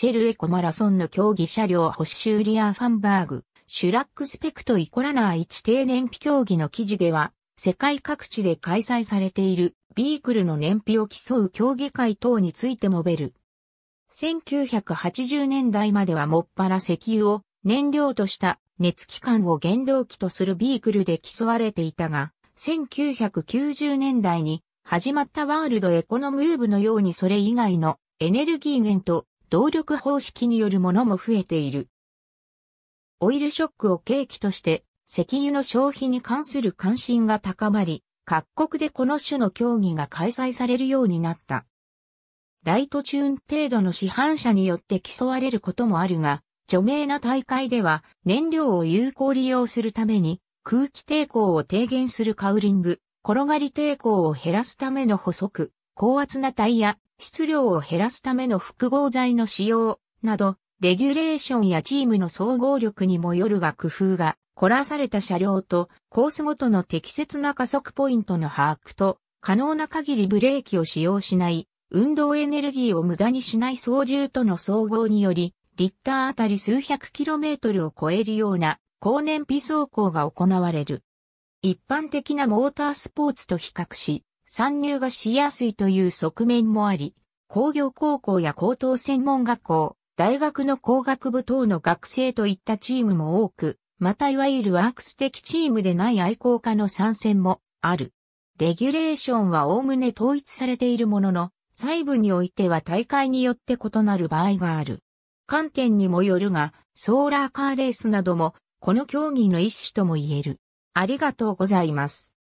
シェルエコマラソンの競技車両ホッシューリアファンバーグ、シュラックスペクトイコラナー1低燃費競技の記事では、世界各地で開催されているビークルの燃費を競う競技会等について述べる。1980年代まではもっぱら石油を燃料とした熱機関を原動機とするビークルで競われていたが、1990年代に始まったワールドエコノムーブのようにそれ以外のエネルギー源と動力方式によるものも増えている。オイルショックを契機として、石油の消費に関する関心が高まり、各国でこの種の競技が開催されるようになった。ライトチューン程度の市販車によって競われることもあるが、著名な大会では燃料を有効利用するために空気抵抗を低減するカウリング、転がり抵抗を減らすための補足、高圧なタイヤ、質量を減らすための複合剤の使用など、レギュレーションやチームの総合力にもよるが工夫が凝らされた車両とコースごとの適切な加速ポイントの把握と可能な限りブレーキを使用しない運動エネルギーを無駄にしない操縦との総合によりリッターあたり数百キロメートルを超えるような高燃費走行が行われる。一般的なモータースポーツと比較し、参入がしやすいという側面もあり、工業高校や高等専門学校、大学の工学部等の学生といったチームも多く、またいわゆるワークス的チームでない愛好家の参戦もある。レギュレーションは概ね統一されているものの、細部においては大会によって異なる場合がある。観点にもよるが、ソーラーカーレースなども、この競技の一種とも言える。ありがとうございます。